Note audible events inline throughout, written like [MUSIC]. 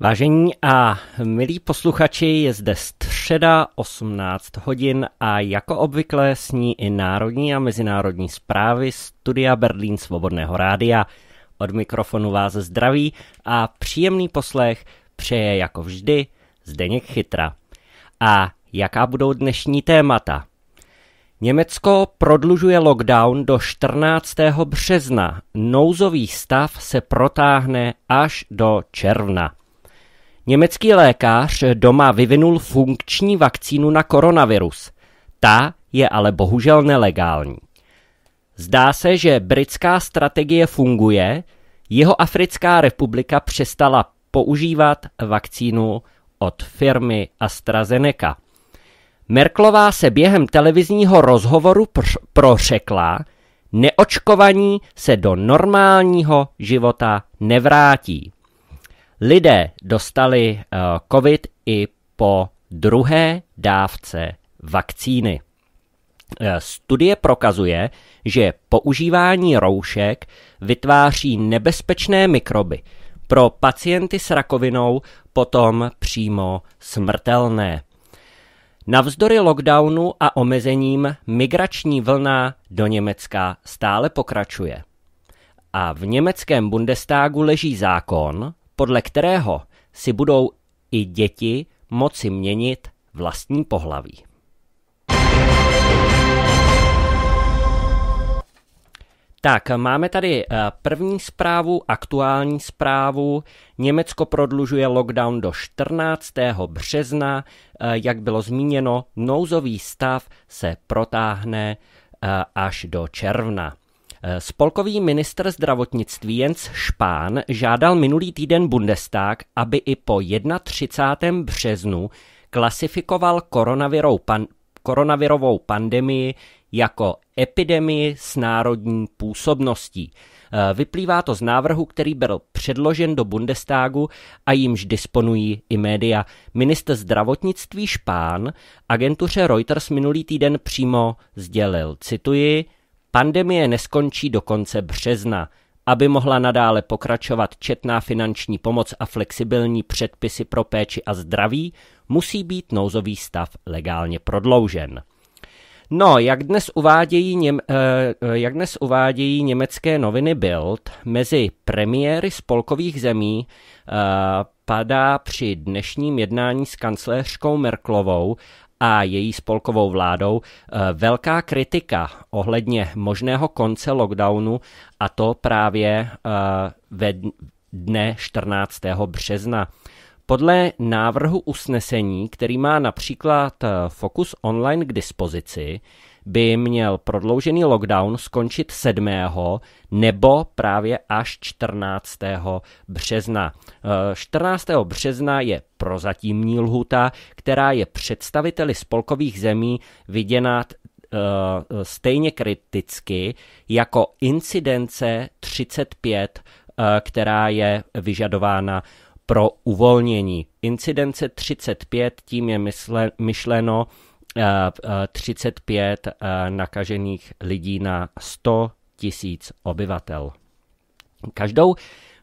Vážení a milí posluchači, je zde středa 18 hodin a jako obvykle sní i národní a mezinárodní zprávy Studia Berlín Svobodného rádia. Od mikrofonu vás zdraví a příjemný poslech přeje jako vždy Zdeněk Chytra. A jaká budou dnešní témata? Německo prodlužuje lockdown do 14. března. Nouzový stav se protáhne až do června. Německý lékař doma vyvinul funkční vakcínu na koronavirus. Ta je ale bohužel nelegální. Zdá se, že britská strategie funguje, jeho Africká republika přestala používat vakcínu od firmy AstraZeneca. Merklová se během televizního rozhovoru pr- prořekla, neočkovaní se do normálního života nevrátí. Lidé dostali eh, COVID i po druhé dávce vakcíny. Eh, studie prokazuje, že používání roušek vytváří nebezpečné mikroby. Pro pacienty s rakovinou potom přímo smrtelné. Navzdory lockdownu a omezením migrační vlna do Německa stále pokračuje. A v německém Bundestagu leží zákon, podle kterého si budou i děti moci měnit vlastní pohlaví. Tak, máme tady eh, první zprávu, aktuální zprávu. Německo prodlužuje lockdown do 14. března. Eh, jak bylo zmíněno, nouzový stav se protáhne eh, až do června. Eh, spolkový minister zdravotnictví Jens Špán žádal minulý týden Bundestag, aby i po 31. březnu klasifikoval koronavirou pan, koronavirovou pandemii jako epidemii s národní působností. Eh, vyplývá to z návrhu, který byl předložen do Bundestagu a jimž disponují i média. Minister zdravotnictví Špán agentuře Reuters minulý týden přímo sdělil, cituji, Pandemie neskončí do konce března. Aby mohla nadále pokračovat četná finanční pomoc a flexibilní předpisy pro péči a zdraví, musí být nouzový stav legálně prodloužen. No, jak dnes, uvádějí eh, eh, jak dnes uvádějí německé noviny Bild, mezi premiéry spolkových zemí eh, padá při dnešním jednání s kancléřkou Merklovou a její spolkovou vládou eh, velká kritika ohledně možného konce lockdownu a to právě eh, ve dne 14. března. Podle návrhu usnesení, který má například eh, Focus Online k dispozici, by měl prodloužený lockdown skončit 7. nebo právě až 14. března. 14. Eh, března je prozatímní lhuta, která je představiteli spolkových zemí viděna eh, stejně kriticky jako incidence 35, eh, která je vyžadována pro uvolnění. Incidence 35, tím je myšleno 35 eh, eh, eh, nakažených lidí na 100 tisíc obyvatel. Každou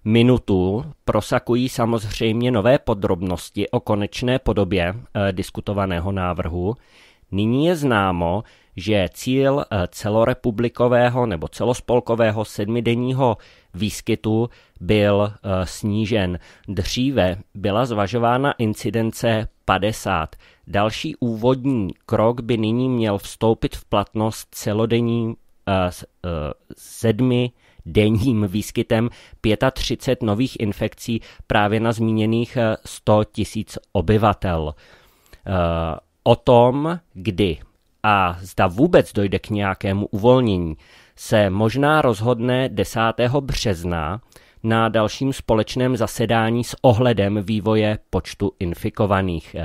minutu prosakují samozřejmě nové podrobnosti o konečné podobě diskutovaného návrhu. Nyní je známo, že cíl eh, celorepublikového nebo celospolkového sedmidenního výskytu byl eh, snížen. Dříve byla zvažována incidence 50. Další úvodní krok by nyní měl vstoupit v platnost celodenní eh, sedmi denním výskytem 35 nových infekcí právě na zmíněných 100 000 obyvatel. O tom, kdy a zda vůbec dojde k nějakému uvolnění, se možná rozhodne 10. března na dalším společném zasedání s ohledem vývoje počtu infikovaných.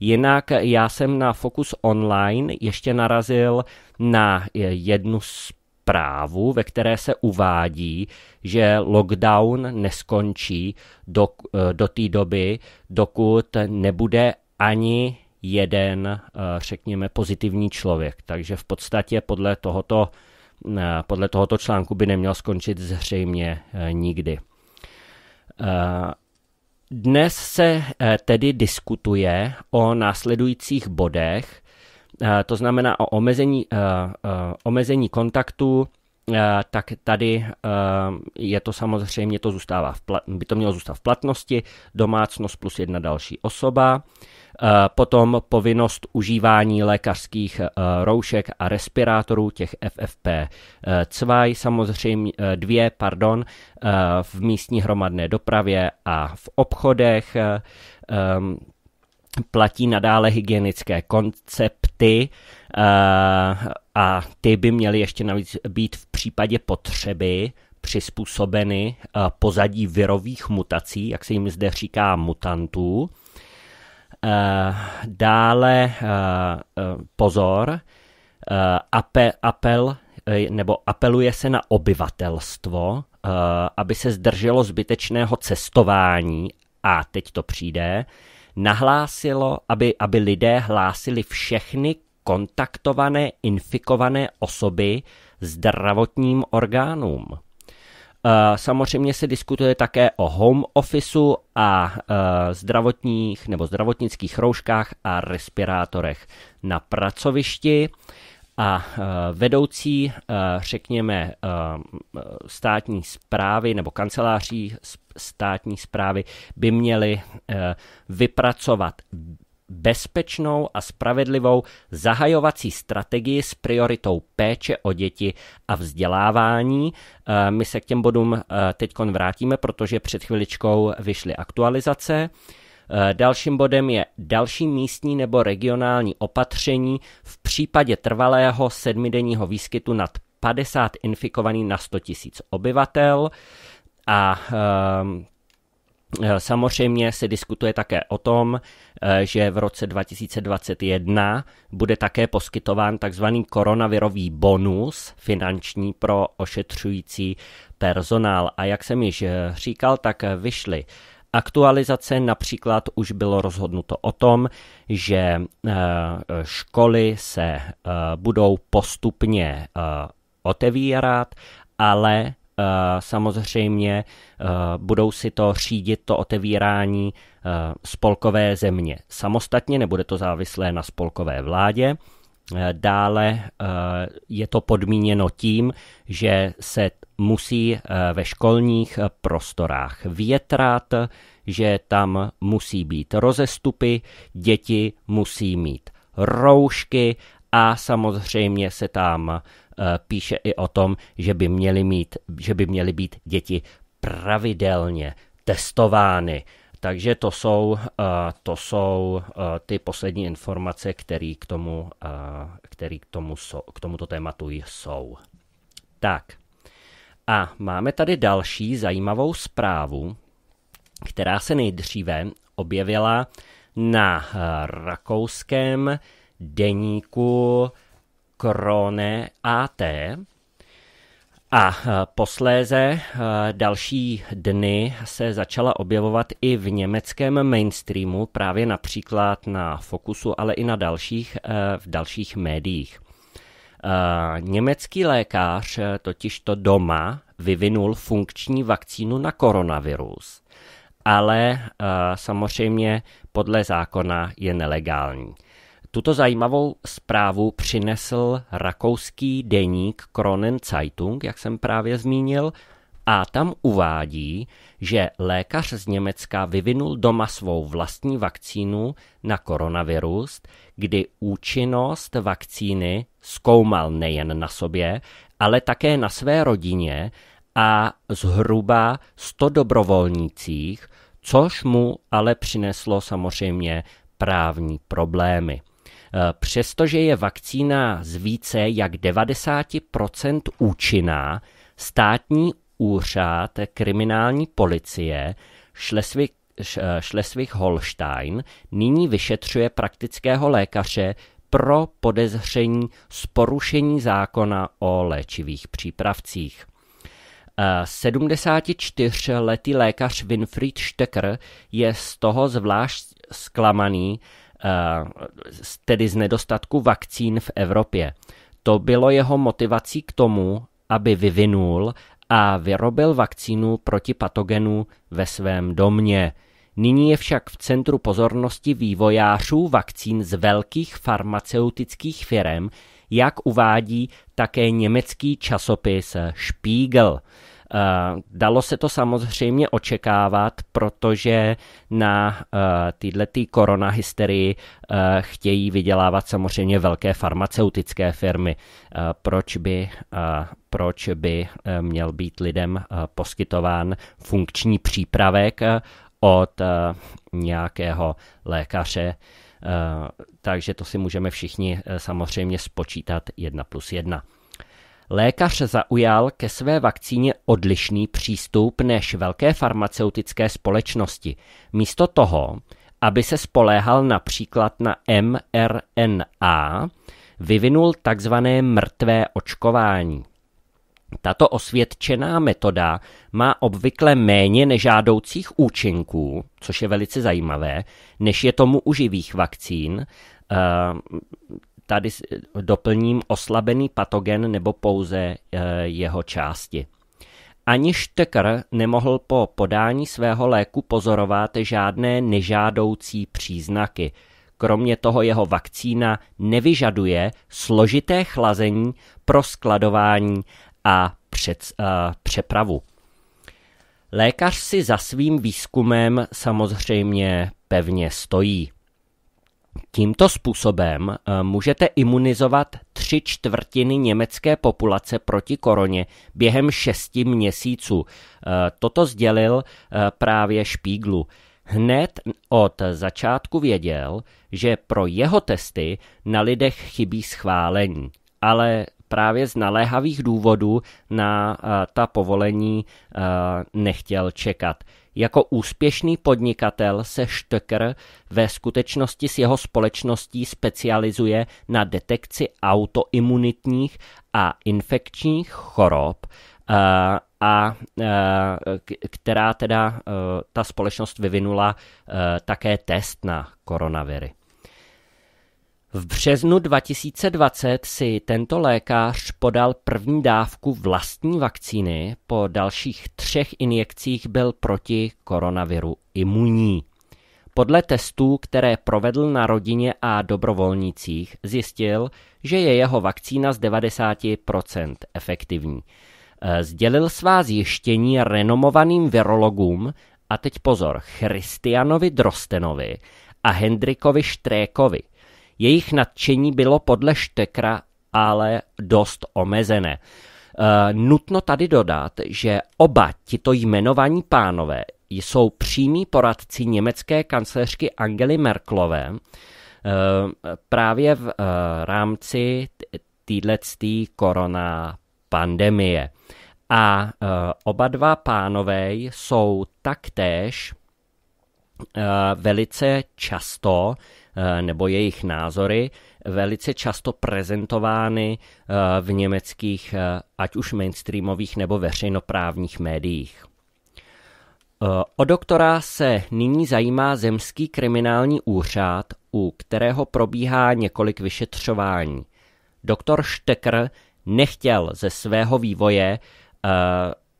Jinak já jsem na Focus Online ještě narazil na jednu zprávu, ve které se uvádí, že lockdown neskončí do, do té doby, dokud nebude ani jeden, eh, řekněme, pozitivní člověk. Takže v podstatě podle tohoto, eh, podle tohoto článku by neměl skončit zřejmě eh, nikdy. Dnes se tedy diskutuje o následujících bodech, to znamená o omezení, omezení kontaktu, tak tady je to samozřejmě, to zůstává v, by to mělo zůstat v platnosti, domácnost plus jedna další osoba, Eh, potom povinnost užívání lékařských eh, roušek a respirátorů, těch FFP2, eh, samozřejmě dvě, pardon, v místní hromadné dopravě a v obchodech. Ehm, platí nadále hygienické koncepty, a ty by měly ještě navíc být v případě potřeby přizpůsobeny pozadí virových mutací, jak se jim zde říká mutantů. Eh, dále eh, eh, pozor, apel nebo apeluje se na obyvatelstvo, aby se zdrželo zbytečného cestování a teď to přijde, nahlásilo, aby, aby lidé hlásili všechny kontaktované, infikované osoby zdravotním orgánům. Eh, samozřejmě se diskutuje také o home officeu a eh, zdravotních nebo zdravotnických rouškách a respirátorech na pracovišti a eh, vedoucí, řekněme, státní zprávy nebo kanceláří státní zprávy by měly vypracovat bezpečnou a spravedlivou zahajovací strategii s prioritou péče o děti a vzdělávání. Eh, my se k těm bodům eh, teď vrátíme, protože před chviličkou vyšly aktualizace. Eh, dalším bodem je další místní nebo regionální opatření v případě trvalého sedmidenního výskytu nad 50 infikovaných na 100 000 obyvatel. A ehm, Eh, samozřejmě se diskutuje také o tom, eh, že v roce 2021 bude také poskytován takzvaný koronavirový bonus finanční pro ošetřující personál. A jak jsem již eh, říkal, tak vyšly aktualizace. Například už bylo rozhodnuto o tom, že školy se budou postupně otevírat, ale Eh, samozřejmě eh, budou si to řídit, to otevírání eh, spolkové země samostatně, nebude to závislé na spolkové vládě. Dále je to podmíněno tím, že se musí ve školních prostorách větrat, že tam musí být rozestupy, děti musí mít roušky a samozřejmě se tam eh, píše i o tom, že by měly, mít, že by měly být děti pravidelně testovány. Takže to jsou, eh, to jsou eh, ty poslední informace, které k, tomu, který k, tomu, k tomuto tématu jsou. Tak. A máme tady další zajímavou zprávu, která se nejdříve objevila na rakouském deníku Krone AT. A eh, posléze eh, další dny se začala objevovat i v německém mainstreamu, právě například na Fokusu, ale i na dalších, eh, v dalších médiích. Německý lékař totiž to doma vyvinul funkční vakcínu na koronavirus, ale samozřejmě podle zákona je nelegální. Tuto zajímavou zprávu přinesl rakouský deník Kronen Zeitung, jak jsem právě zmínil, a tam uvádí, že lékař z Německa vyvinul doma svou vlastní vakcínu na koronavirus, kdy účinnost vakcíny zkoumal nejen na sobě, ale také na své rodině a zhruba 100 dobrovolnících, což mu ale přineslo samozřejmě právní problémy. Eh, přestože je vakcína z více jak 90% účinná, státní úřad kriminální policie Šlesvik eh, holstein nyní vyšetřuje praktického lékaře pro podezření z porušení zákona o léčivých přípravcích. 74-letý eh, lékař Winfried Stecker je z toho zvlášť zklamaný, Eh, tedy z nedostatku vakcín v Evropě. To bylo jeho motivací k tomu, aby vyvinul a vyrobil vakcínu proti patogenu ve svém domě. Nyní je však v centru pozornosti vývojářů vakcín z velkých farmaceutických firm, jak uvádí také německý časopis Spiegel. Eh, dalo se to samozřejmě očekávat, protože na eh, této tý koronahysterii eh, chtějí vydělávat samozřejmě velké farmaceutické firmy. Proč by, proč by měl být lidem poskytován funkční přípravek od nějakého lékaře? Takže to si můžeme všichni samozřejmě spočítat 1 plus 1. Lékař zaujal ke své vakcíně odlišný přístup než velké farmaceutické společnosti. Místo toho, aby se spoléhal například na mRNA, vyvinul takzvané mrtvé očkování. Tato osvědčená metoda má obvykle méně nežádoucích účinků, což je velice zajímavé, než je tomu u živých vakcín. Ehm, tady doplním oslabený patogen nebo pouze eh, jeho části. Ani Štekr nemohl po podání svého léku pozorovat žádné nežádoucí příznaky. Kromě toho jeho vakcína nevyžaduje složité chlazení pro skladování a před, uh, eh, přepravu. Lékař si za svým výzkumem samozřejmě pevně stojí. Tímto způsobem eh, můžete imunizovat tři čtvrtiny německé populace proti koroně během šesti měsíců. Eh, toto sdělil eh, právě Špíglu. Hned od začátku věděl, že pro jeho testy na lidech chybí schválení, ale právě z naléhavých důvodů na ta povolení nechtěl čekat. Jako úspěšný podnikatel se Štöker ve skutečnosti s jeho společností specializuje na detekci autoimunitních a infekčních chorob eh, a, a eh, která teda eh, ta společnost vyvinula také test na koronaviry. V březnu 2020 si tento lékař podal první dávku vlastní vakcíny, po dalších třech injekcích byl proti koronaviru imunní. Podle testů, které provedl na rodině a dobrovolnicích, zjistil, že je jeho vakcína z 90% efektivní. Eh, sdělil svá zjištění renomovaným virologům a teď pozor, Christianovi Drostenovi a Hendrikovi Štrékovi – jejich nadšení bylo podle Štekra ale dost omezené. E, nutno tady dodat, že oba tito jmenovaní pánové jsou přímí poradci německé kancléřky Angely Merklové e, právě v e, rámci této korona pandemie. A oba dva pánové jsou taktéž velice často Eh, nebo jejich názory velice často prezentovány eh, v německých, eh, ať už mainstreamových nebo veřejnoprávních médiích. O doktora se nyní zajímá Zemský kriminální úřad, u kterého probíhá několik vyšetřování. Doktor Štekr nechtěl ze svého vývoje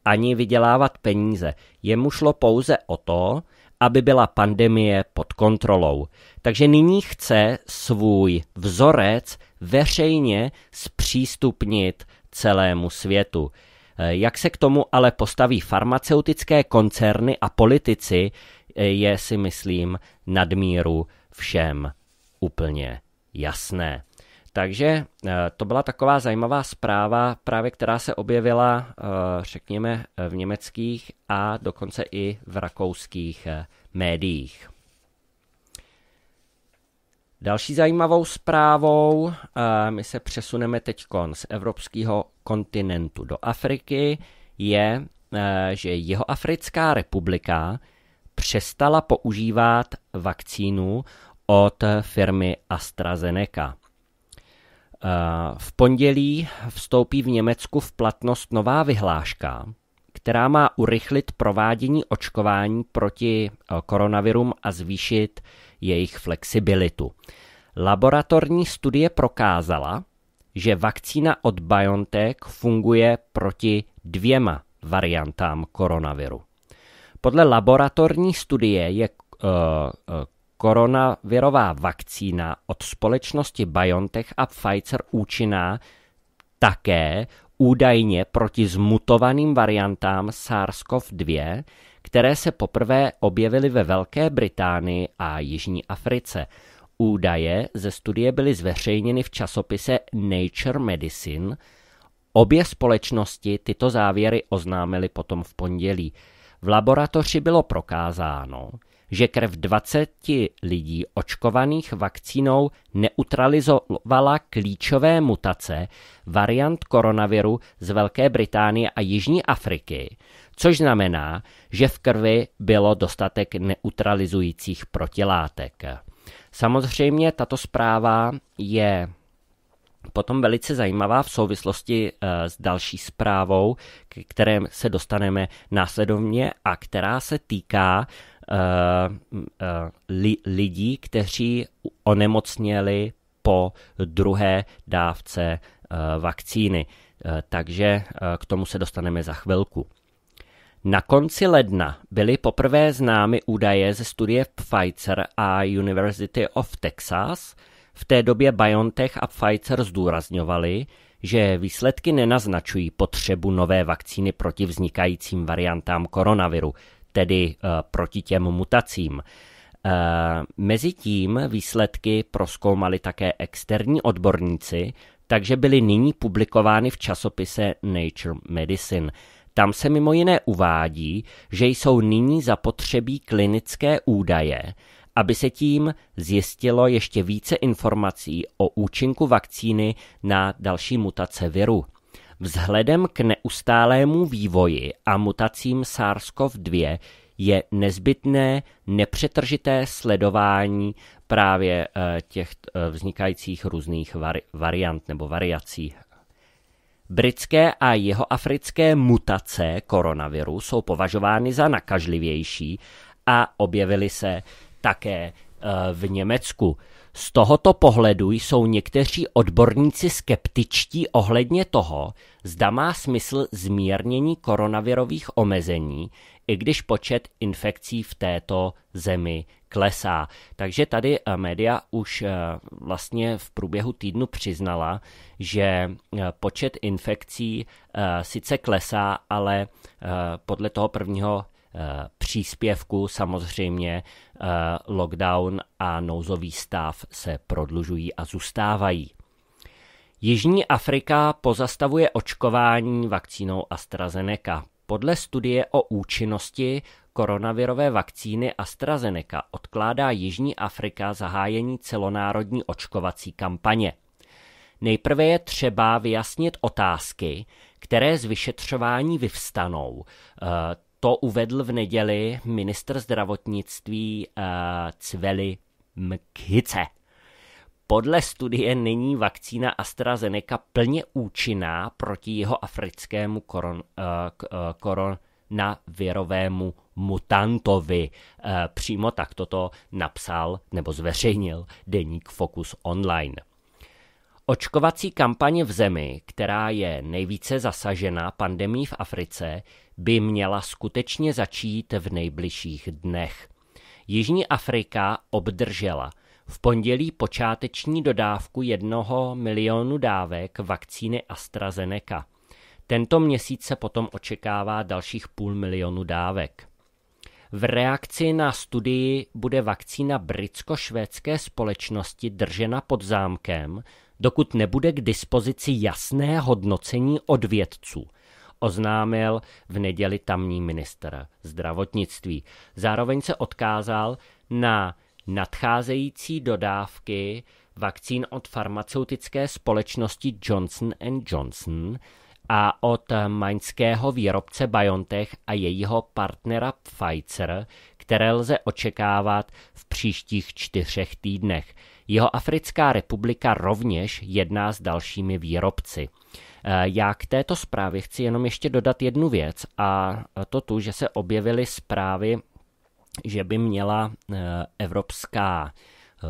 ani vydělávat peníze. Jemu šlo pouze o to, aby byla pandemie pod kontrolou. Takže nyní chce svůj vzorec veřejně zpřístupnit celému světu. Eh, jak se k tomu ale postaví farmaceutické koncerny a politici, eh, je si myslím nadmíru všem úplně jasné. Takže eh, to byla taková zajímavá zpráva, právě která se objevila, eh, řekněme, v německých a dokonce i v rakouských eh, médiích. Další zajímavou zprávou, my se přesuneme teď z evropského kontinentu do Afriky, je, že jeho Africká republika přestala používat vakcínu od firmy AstraZeneca. Eh, v pondělí vstoupí v Německu v platnost nová vyhláška, která má urychlit provádění očkování proti eh, koronavirům a zvýšit jejich flexibilitu. Laboratorní studie prokázala, že vakcína od BioNTech funguje proti dvěma variantám koronaviru. Podle laboratorní studie je eh, koronavirová vakcína od společnosti BioNTech a Pfizer účinná také údajně proti zmutovaným variantám SARS-CoV-2, které se poprvé objevily ve Velké Británii a Jižní Africe. Údaje ze studie byly zveřejněny v časopise Nature Medicine. Obě společnosti tyto závěry oznámily potom v pondělí. V laboratoři bylo prokázáno, že krev 20 lidí očkovaných vakcínou neutralizovala klíčové mutace variant koronaviru z Velké Británie a Jižní Afriky, což znamená, že v krvi bylo dostatek neutralizujících protilátek. Samozřejmě tato zpráva je potom velice zajímavá v souvislosti eh, s další zprávou, k kterém se dostaneme následovně a která se týká Eh, eh, li, lidí, kteří onemocněli po druhé dávce eh, vakcíny. Takže k tomu se dostaneme za chvilku. Na konci ledna byly poprvé známy údaje ze studie Pfizer a University of Texas. V té době BioNTech a Pfizer zdůrazňovali, že výsledky nenaznačují potřebu nové vakcíny proti vznikajícím variantám koronaviru, tedy eh, proti těm mutacím. Eh, mezitím výsledky proskoumali také externí odborníci, takže byly nyní publikovány v časopise Nature Medicine. Tam se mimo jiné uvádí, že jsou nyní zapotřebí klinické údaje, aby se tím zjistilo ještě více informací o účinku vakcíny na další mutace viru. Vzhledem k neustálému vývoji a mutacím SARS-CoV-2 je nezbytné nepřetržité sledování právě eh, těch eh, vznikajících různých variant nebo variací. Britské a jihoafrické mutace koronaviru jsou považovány za nakažlivější a objevily se také eh, v Německu. Z tohoto pohledu jsou někteří odborníci skeptičtí ohledně toho, zda má smysl zmírnění koronavirových omezení, i když počet infekcí v této zemi klesá. Takže tady eh, média už eh, vlastně v průběhu týdnu přiznala, že eh, počet infekcí sice klesá, ale podle toho prvního Eh, příspěvku. Samozřejmě eh, lockdown a nouzový stav se prodlužují a zůstávají. Jižní Afrika pozastavuje očkování vakcínou AstraZeneca. Podle studie o účinnosti koronavirové vakcíny AstraZeneca odkládá Jižní Afrika zahájení celonárodní očkovací kampaně. Nejprve je třeba vyjasnit otázky, které z vyšetřování vyvstanou, eh, to uvedl v neděli ministr zdravotnictví uh, eh, Cveli Mkice. Podle studie není vakcína AstraZeneca plně účinná proti jeho africkému koron, uh, koronavirovému mutantovi. Uh, přímo tak toto napsal nebo zveřejnil deník Focus Online. Očkovací kampaně v zemi, která je nejvíce zasažena pandemí v Africe, by měla skutečně začít v nejbližších dnech. Jižní Afrika obdržela v pondělí počáteční dodávku jednoho milionu dávek vakcíny AstraZeneca. Tento měsíc se potom očekává dalších půl milionu dávek. V reakci na studii bude vakcína britsko-švédské společnosti držena pod zámkem, dokud nebude k dispozici jasné hodnocení od vědců, oznámil v neděli tamní minister zdravotnictví. Zároveň se odkázal na nadcházející dodávky vakcín od farmaceutické společnosti Johnson Johnson a od maňského výrobce BioNTech a jejího partnera Pfizer, které lze očekávat v příštích čtyřech týdnech. Jeho Africká republika rovněž jedná s dalšími výrobci. Eh, já k této zprávě chci jenom ještě dodat jednu věc a to tu, že se objevily zprávy, že by měla eh, Evropská eh,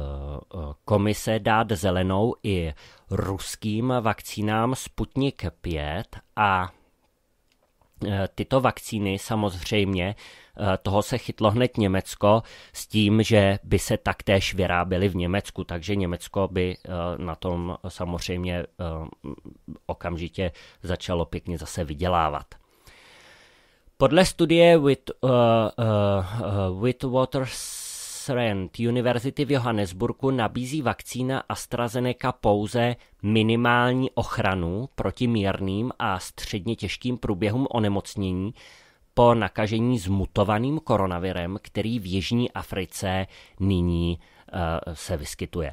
komise dát zelenou i ruským vakcínám Sputnik 5 a tyto vakcíny samozřejmě Eh, toho se chytlo hned Německo s tím, že by se taktéž vyráběly v Německu, takže Německo by eh, na tom samozřejmě eh, okamžitě začalo pěkně zase vydělávat. Podle studie with, uh, uh, Whitwater Rand Univerzity v Johannesburgu nabízí vakcína AstraZeneca pouze minimální ochranu proti mírným a středně těžkým průběhům onemocnění po nakažení zmutovaným koronavirem, který v Jižní Africe nyní eh, se vyskytuje.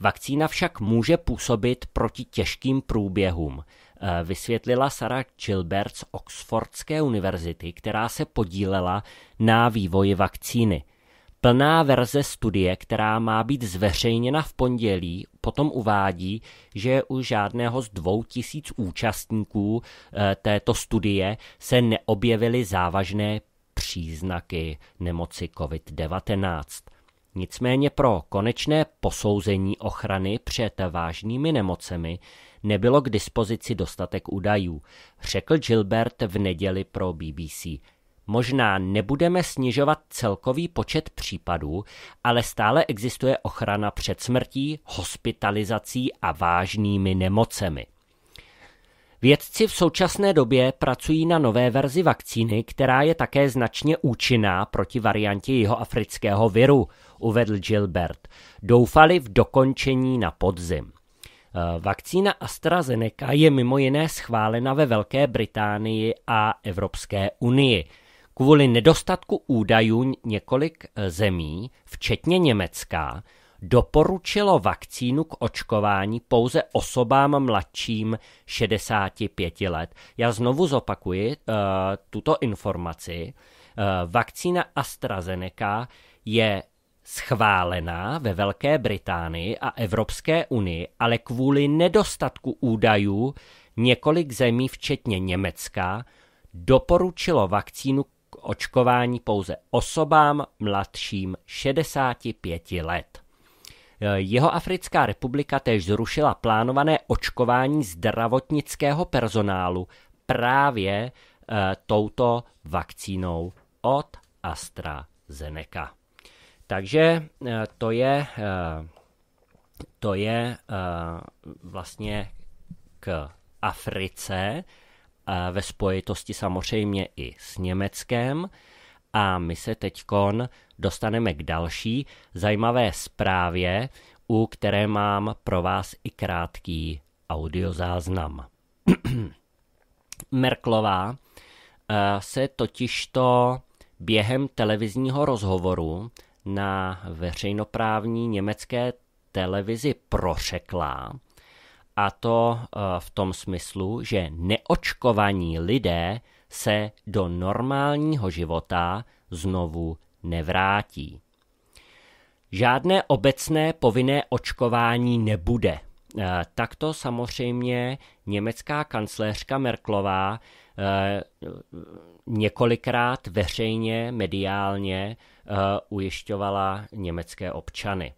Vakcína však může působit proti těžkým průběhům, eh, vysvětlila Sarah Chilbert z Oxfordské univerzity, která se podílela na vývoji vakcíny. Plná verze studie, která má být zveřejněna v pondělí, potom uvádí, že u žádného z dvou tisíc účastníků eh, této studie se neobjevily závažné příznaky nemoci COVID-19. Nicméně pro konečné posouzení ochrany před vážnými nemocemi nebylo k dispozici dostatek údajů, řekl Gilbert v neděli pro BBC. Možná nebudeme snižovat celkový počet případů, ale stále existuje ochrana před smrtí, hospitalizací a vážnými nemocemi. Vědci v současné době pracují na nové verzi vakcíny, která je také značně účinná proti variantě jeho afrického viru, uvedl Gilbert. Doufali v dokončení na podzim. Eh, vakcína AstraZeneca je mimo jiné schválena ve Velké Británii a Evropské unii. Kvůli nedostatku údajů několik e, zemí, včetně Německa, doporučilo vakcínu k očkování pouze osobám mladším 65 let. Já znovu zopakuji uh, tuto informaci. Uh, vakcína AstraZeneca je schválená ve Velké Británii a Evropské unii, ale kvůli nedostatku údajů několik zemí, včetně Německa, doporučilo vakcínu očkování pouze osobám mladším 65 let. Eh, Jeho Africká republika též zrušila plánované očkování zdravotnického personálu právě e, touto vakcínou od AstraZeneca. Takže e, to je, e, to je vlastně k Africe ve spojitosti samozřejmě i s Německem. A my se teď dostaneme k další zajímavé zprávě, u které mám pro vás i krátký audiozáznam. [CLEARS THROAT] Merklová eh, se totižto během televizního rozhovoru na veřejnoprávní německé televizi prořekla, a to eh, v tom smyslu, že neočkovaní lidé se do normálního života znovu nevrátí. Žádné obecné povinné očkování nebude. Eh, Takto samozřejmě německá kancléřka Merklová eh, několikrát veřejně, mediálně ujišťovala německé občany.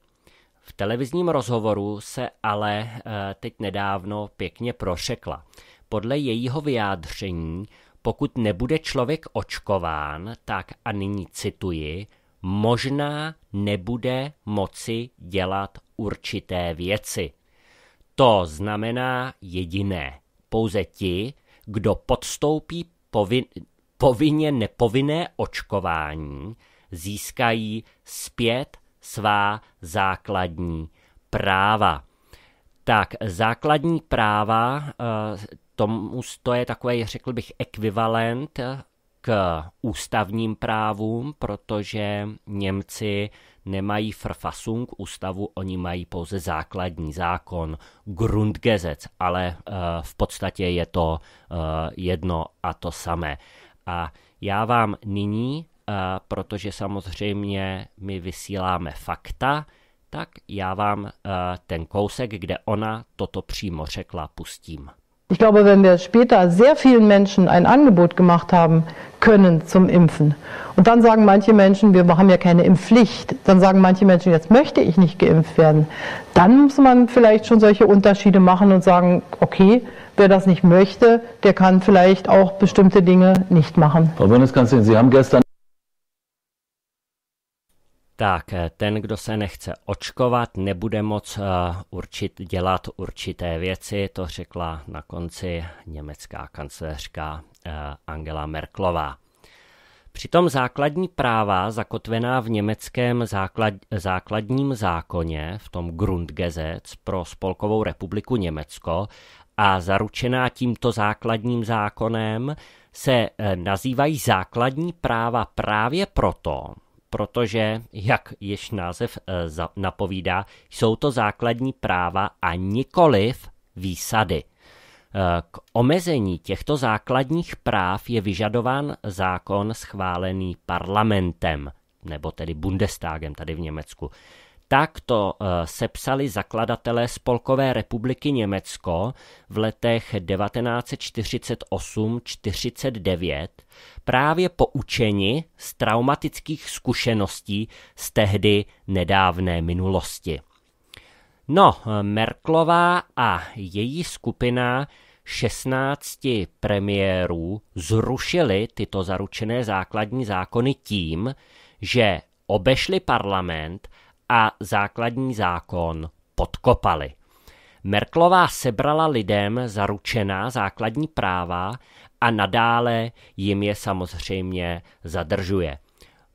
V televizním rozhovoru se ale eh, teď nedávno pěkně prošekla. Podle jejího vyjádření, pokud nebude člověk očkován, tak a nyní cituji, možná nebude moci dělat určité věci. To znamená jediné. Pouze ti, kdo podstoupí povin, povinně nepovinné očkování, získají zpět svá základní práva. Tak, základní práva, eh, tomu to je takový, řekl bych, ekvivalent eh, k ústavním právům, protože Němci nemají frfasung ústavu, oni mají pouze základní zákon Grundgesetz, ale eh, v podstatě je to jedno a to samé. A já vám nyní Eh, protože samozřejmě my vysíláme fakta, tak já vám eh, ten kousek, kde ona toto přímo řekla, pustím. Ich glaube, wenn wir später sehr vielen Menschen ein Angebot gemacht haben können zum Impfen und dann sagen manche Menschen, wir haben ja keine Impfpflicht, dann sagen manche Menschen, jetzt möchte ich nicht geimpft werden, dann muss man vielleicht schon solche Unterschiede machen und sagen, okay, wer das nicht möchte, der kann vielleicht auch bestimmte Dinge nicht machen. Frau Bundeskanzlerin, Sie haben gestern tak eh, ten, kdo se nechce očkovat, nebude moc eh, určit, dělat určité věci, to řekla na konci německá kancelářka eh, Angela Merklová. Přitom základní práva zakotvená v německém základ, základním zákoně, v tom Grundgesetz pro Spolkovou republiku Německo a zaručená tímto základním zákonem, se nazývají základní práva právě proto, protože, jak již název eh, napovídá, jsou to základní práva a nikoliv výsady. Eh, k omezení těchto základních práv je vyžadován zákon schválený parlamentem, nebo tedy Bundestagem tady v Německu. Takto eh, sepsali zakladatelé Spolkové republiky Německo v letech 1948-49 právě poučeni z traumatických zkušeností z tehdy nedávné minulosti. No, eh, Merklová a její skupina 16 premiérů zrušili tyto zaručené základní zákony tím, že obešli parlament a základní zákon podkopali. Merklová sebrala lidem zaručená základní práva a nadále jim je samozřejmě zadržuje.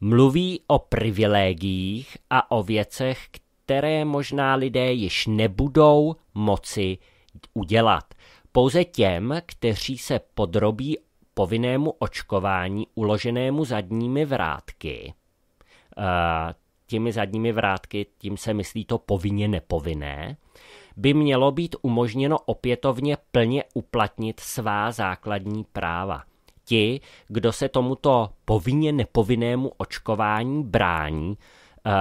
Mluví o privilegiích a o věcech, které možná lidé již nebudou moci udělat. Pouze těm, kteří se podrobí povinnému očkování uloženému zadními vrátky, eh, těmi zadními vrátky, tím se myslí to povinně nepovinné, by mělo být umožněno opětovně plně uplatnit svá základní práva. Ti, kdo se tomuto povinně nepovinnému očkování brání, eh,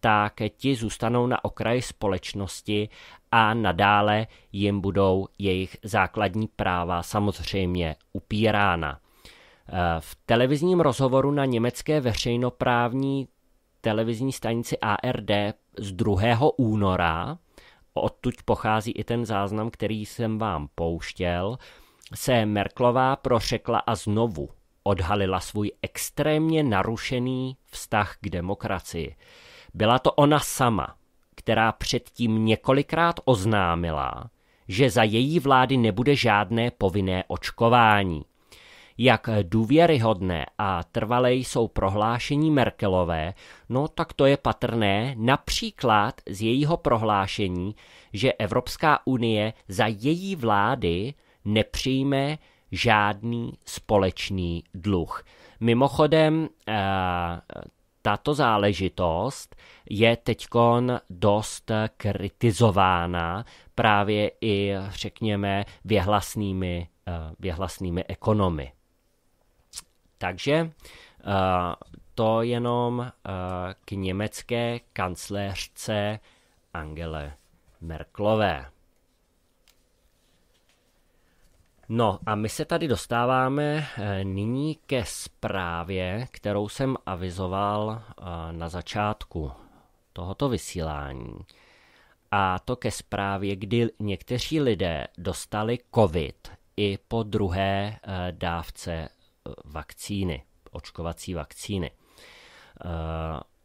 tak ti zůstanou na okraji společnosti a nadále jim budou jejich základní práva samozřejmě upírána. Eh, v televizním rozhovoru na německé veřejnoprávní televizní stanici ARD z 2. února, odtud pochází i ten záznam, který jsem vám pouštěl, se Merklová prošekla a znovu odhalila svůj extrémně narušený vztah k demokracii. Byla to ona sama, která předtím několikrát oznámila, že za její vlády nebude žádné povinné očkování. Jak důvěryhodné a trvalé jsou prohlášení Merkelové, no tak to je patrné například z jejího prohlášení, že Evropská unie za její vlády nepřijme žádný společný dluh. Mimochodem, eh, tato záležitost je teď dost kritizována právě i, řekněme, věhlasnými, eh, věhlasnými ekonomy. Takže eh, to jenom eh, k německé kancléřce Angele Merklové. No a my se tady dostáváme eh, nyní ke zprávě, kterou jsem avizoval na začátku tohoto vysílání. A to ke zprávě, kdy někteří lidé dostali COVID i po druhé dávce Eh, vakcíny, očkovací vakcíny, eh,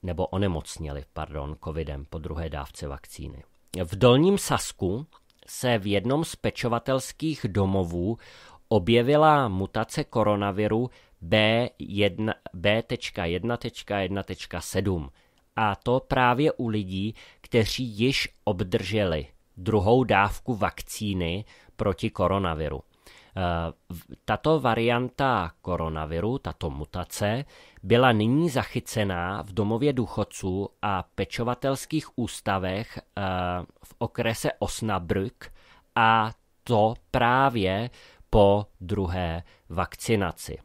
nebo onemocněli, pardon, covidem po druhé dávce vakcíny. V Dolním Sasku se v jednom z pečovatelských domovů objevila mutace koronaviru B1, B.1.1.7 a to právě u lidí, kteří již obdrželi druhou dávku vakcíny proti koronaviru. Eh, tato varianta koronaviru, tato mutace, byla nyní zachycená v domově důchodců a pečovatelských ústavech eh, v okrese Osnabrück a to právě po druhé vakcinaci.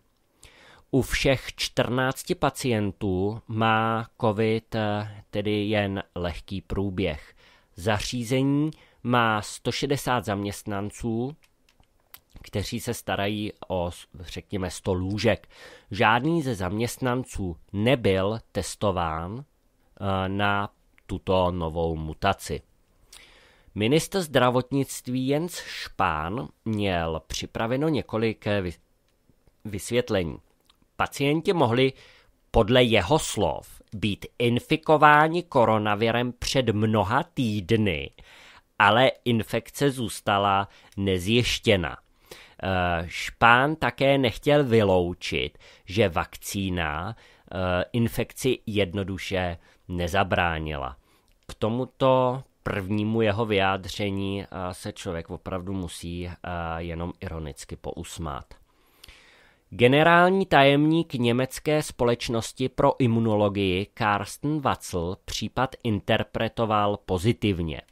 U všech 14 pacientů má COVID eh, tedy jen lehký průběh. Zařízení má 160 zaměstnanců, kteří se starají o, řekněme, 100 lůžek. Žádný ze zaměstnanců nebyl testován eh, na tuto novou mutaci. Minister zdravotnictví Jens Špán měl připraveno několik eh, vysvětlení. Pacienti mohli podle jeho slov být infikováni koronavirem před mnoha týdny, ale infekce zůstala nezjištěna. Eh, Špán také nechtěl vyloučit, že vakcína eh, infekci jednoduše nezabránila. K tomuto prvnímu jeho vyjádření eh, se člověk opravdu musí jenom ironicky pousmát. Generální tajemník německé společnosti pro imunologii Karsten Watzl případ interpretoval pozitivně –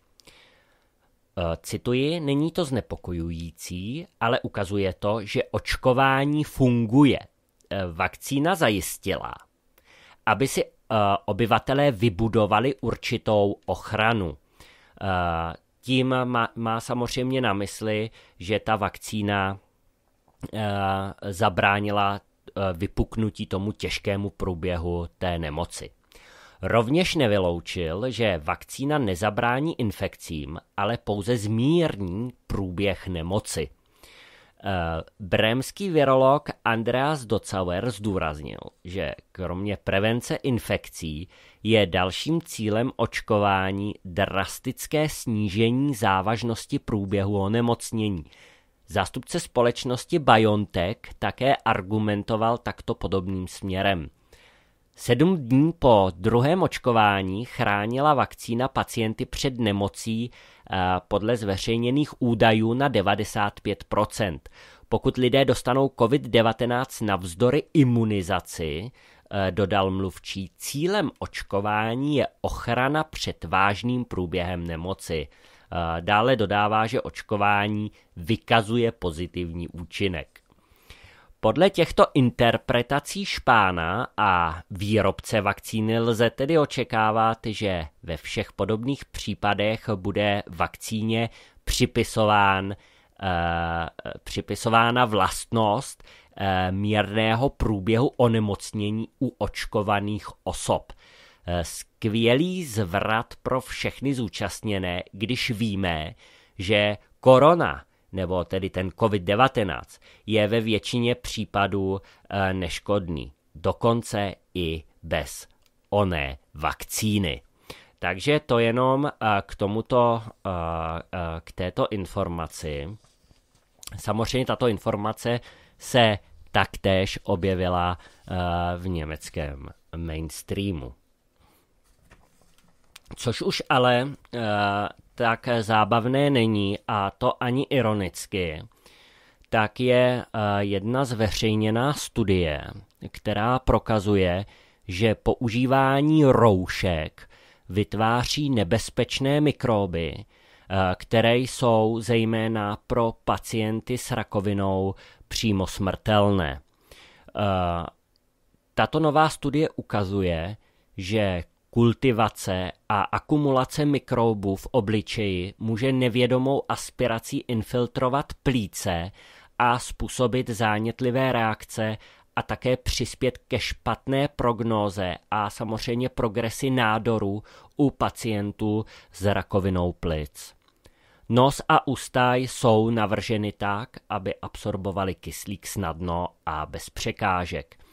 Eh, cituji, není to znepokojující, ale ukazuje to, že očkování funguje. Eh, vakcína zajistila, aby si eh, obyvatelé vybudovali určitou ochranu. Tím má, má samozřejmě na mysli, že ta vakcína zabránila vypuknutí tomu těžkému průběhu té nemoci. Rovněž nevyloučil, že vakcína nezabrání infekcím, ale pouze zmírní průběh nemoci. E, Bremský virolog Andreas Docauer zdůraznil, že kromě prevence infekcí je dalším cílem očkování drastické snížení závažnosti průběhu onemocnění. Zástupce společnosti BioNTech také argumentoval takto podobným směrem. Sedm dní po druhém očkování chránila vakcína pacienty před nemocí eh, podle zveřejněných údajů na 95 Pokud lidé dostanou COVID-19 navzdory imunizaci, eh, dodal mluvčí, cílem očkování je ochrana před vážným průběhem nemoci. Eh, dále dodává, že očkování vykazuje pozitivní účinek. Podle těchto interpretací Špána a výrobce vakcíny lze tedy očekávat, že ve všech podobných případech bude vakcíně připisován, eh, připisována vlastnost eh, mírného průběhu onemocnění u očkovaných osob. Eh, skvělý zvrat pro všechny zúčastněné, když víme, že korona nebo tedy ten COVID-19, je ve většině případů eh, neškodný, dokonce i bez oné vakcíny. Takže to jenom eh, k tomuto, eh, k této informaci. Samozřejmě tato informace se taktéž objevila v německém mainstreamu. Což už ale uh, tak zábavné není, a to ani ironicky, tak je uh, jedna zveřejněná studie, která prokazuje, že používání roušek vytváří nebezpečné mikroby, eh, které jsou zejména pro pacienty s rakovinou přímo smrtelné. tato nová studie ukazuje, že Kultivace a akumulace mikrobů v obličeji může nevědomou aspirací infiltrovat plíce a způsobit zánětlivé reakce a také přispět ke špatné prognóze a samozřejmě progresi nádoru u pacientů s rakovinou plic. Nos a ústa jsou navrženy tak, aby absorbovali kyslík snadno a bez překážek –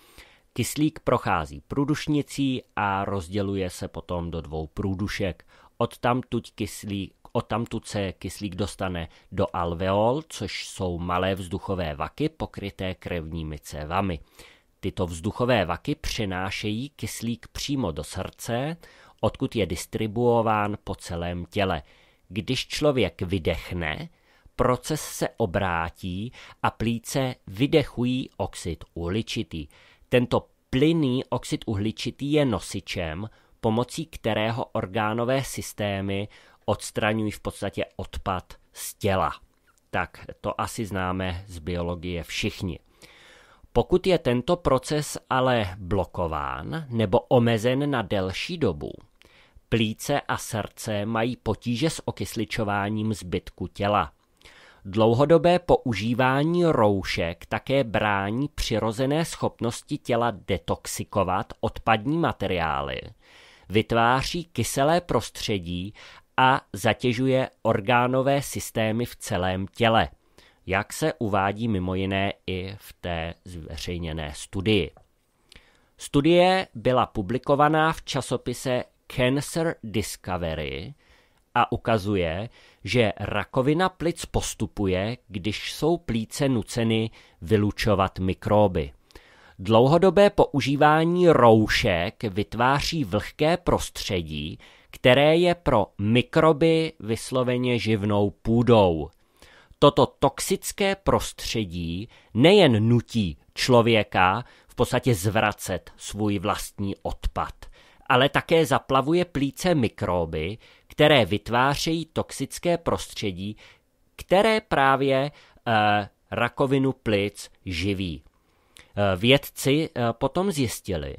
Kyslík prochází průdušnicí a rozděluje se potom do dvou průdušek. Odtamtud kyslík odtamtud se kyslík dostane do alveol, což jsou malé vzduchové vaky pokryté krevními cévami. Tyto vzduchové vaky přenášejí kyslík přímo do srdce, odkud je distribuován po celém těle. Když člověk vydechne, proces se obrátí a plíce vydechují oxid uhličitý. Tento plynný oxid uhličitý je nosičem, pomocí kterého orgánové systémy odstraňují v podstatě odpad z těla. Tak to asi známe z biologie všichni. Pokud je tento proces ale blokován nebo omezen na delší dobu, plíce a srdce mají potíže s okysličováním zbytku těla. Dlouhodobé používání roušek také brání přirozené schopnosti těla detoxikovat odpadní materiály, vytváří kyselé prostředí a zatěžuje orgánové systémy v celém těle, jak se uvádí mimo jiné i v té zveřejněné studii. Studie byla publikovaná v časopise Cancer Discovery a ukazuje, že rakovina plic postupuje, když jsou plíce nuceny vylučovat mikroby. Dlouhodobé používání roušek vytváří vlhké prostředí, které je pro mikroby vysloveně živnou půdou. Toto toxické prostředí nejen nutí člověka v podstatě zvracet svůj vlastní odpad, ale také zaplavuje plíce mikroby, které vytvářejí toxické prostředí, které právě eh, rakovinu plic živí. Eh, vědci eh, potom zjistili,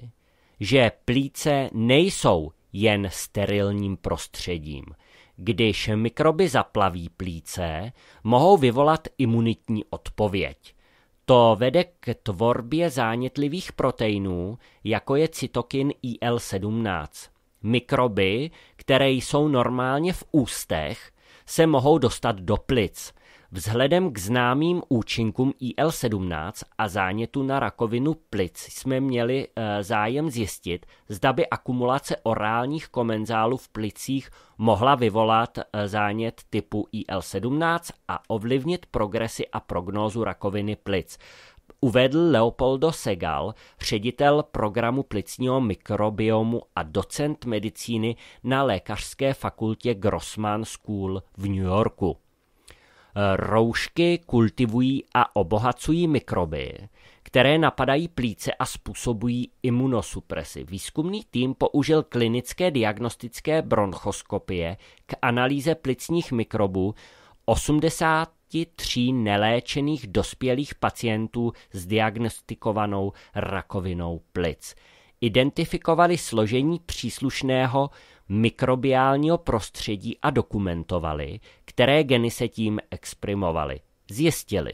že plíce nejsou jen sterilním prostředím. Když mikroby zaplaví plíce, mohou vyvolat imunitní odpověď. To vede k tvorbě zánětlivých proteinů, jako je cytokin IL-17. Mikroby, které jsou normálně v ústech, se mohou dostat do plic. Vzhledem k známým účinkům IL-17 a zánětu na rakovinu plic jsme měli e, zájem zjistit, zda by akumulace orálních komenzálů v plicích mohla vyvolat e, zánět typu IL-17 a ovlivnit progresy a prognózu rakoviny plic uvedl Leopoldo Segal, ředitel programu plicního mikrobiomu a docent medicíny na lékařské fakultě Grossman School v New Yorku. Roušky kultivují a obohacují mikroby, které napadají plíce a způsobují imunosupresy. Výzkumný tým použil klinické diagnostické bronchoskopie k analýze plicních mikrobů 80 tří neléčených dospělých pacientů s diagnostikovanou rakovinou plic. Identifikovali složení příslušného mikrobiálního prostředí a dokumentovali, které geny se tím exprimovaly. Zjistili,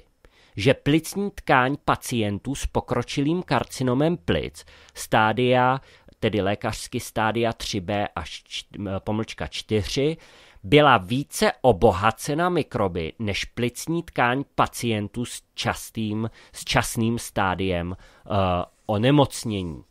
že plicní tkáň pacientů s pokročilým karcinomem plic stádia, tedy lékařsky stádia 3B až pomlčka 4, byla více obohacena mikroby než plicní tkáň pacientů s, častým, s časným stádiem uh, onemocnění.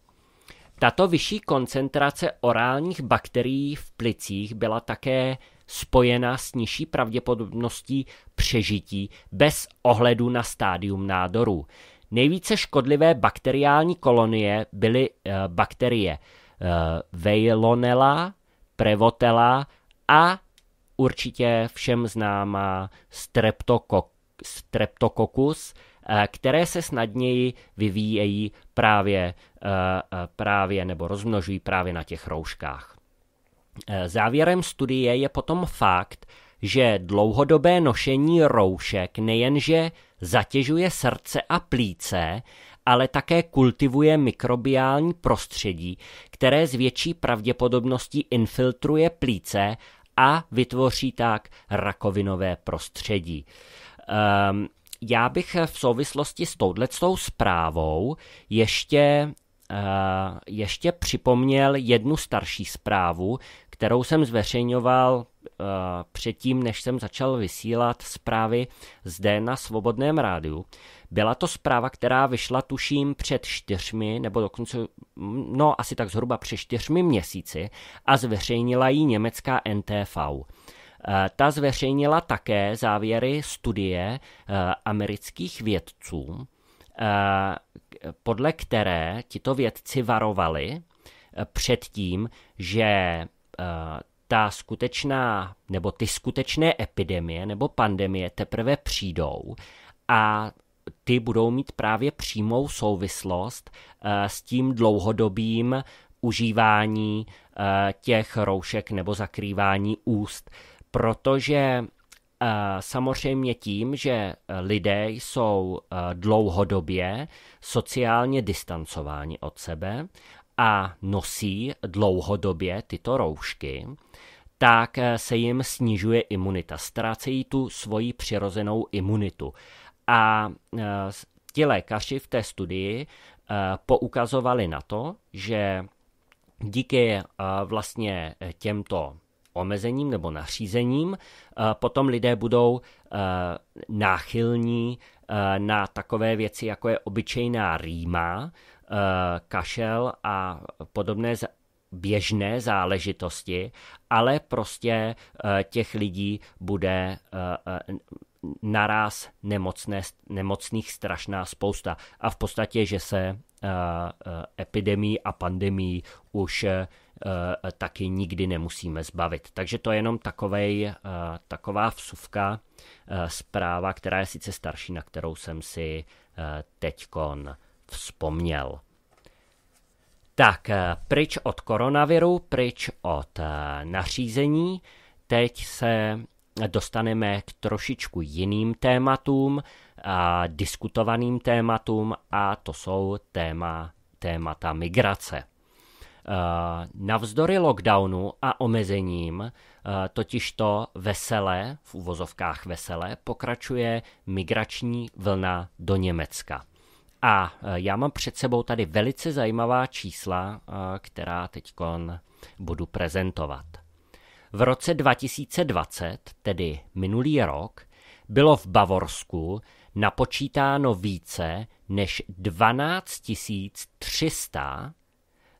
Tato vyšší koncentrace orálních bakterií v plicích byla také spojená s nižší pravděpodobností přežití bez ohledu na stádium nádoru. Nejvíce škodlivé bakteriální kolonie byly uh, bakterie uh, Veilonella, Prevotella a určitě všem známá streptokokus, eh, které se snadněji vyvíjejí právě, eh, eh, právě nebo rozmnožují právě na těch rouškách. Závěrem studie je potom fakt, že dlouhodobé nošení roušek nejenže zatěžuje srdce a plíce, ale také kultivuje mikrobiální prostředí, které s větší pravděpodobností infiltruje plíce a vytvoří tak rakovinové prostředí. Um, já bych v souvislosti s touhletou zprávou ještě, uh, ještě připomněl jednu starší zprávu, kterou jsem zveřejňoval Eh, předtím, než jsem začal vysílat zprávy zde na Svobodném rádiu. Byla to zpráva, která vyšla tuším před čtyřmi, nebo dokonce, mm, no asi tak zhruba před čtyřmi měsíci a zveřejnila ji německá NTV. Eh, ta zveřejnila také závěry studie eh, amerických vědců, podle které tito vědci varovali před tím, že ta skutečná nebo ty skutečné epidemie nebo pandemie teprve přijdou a ty budou mít právě přímou souvislost eh, s tím dlouhodobým užívání eh, těch roušek nebo zakrývání úst, protože eh, samozřejmě tím, že lidé jsou dlouhodobě sociálně distancováni od sebe a nosí dlouhodobě tyto roušky, tak se jim snižuje imunita, ztrácejí tu svoji přirozenou imunitu. A e, ti lékaři v té studii e, poukazovali na to, že díky e, vlastně těmto omezením nebo nařízením potom lidé budou náchylní na takové věci, jako je obyčejná rýma, Eh, kašel a podobné běžné záležitosti, ale prostě eh, těch lidí bude eh, naraz nemocné, nemocných strašná spousta. A v podstatě, že se epidemí a pandemí už taky nikdy nemusíme zbavit. Takže to je jenom takovej, taková vsuvka, zpráva, která je sice starší, na kterou jsem si teďkon vzpomněl. Tak, eh, pryč od koronaviru, pryč od eh, nařízení, teď se dostaneme k trošičku jiným tématům, a diskutovaným tématům a to jsou téma, témata migrace. Eh, navzdory lockdownu a omezením totiž to vesele, v uvozovkách vesele, pokračuje migrační vlna do Německa. A e, já mám před sebou tady velice zajímavá čísla, e, která teď budu prezentovat. V roce 2020, tedy minulý rok, bylo v Bavorsku napočítáno více než 12 300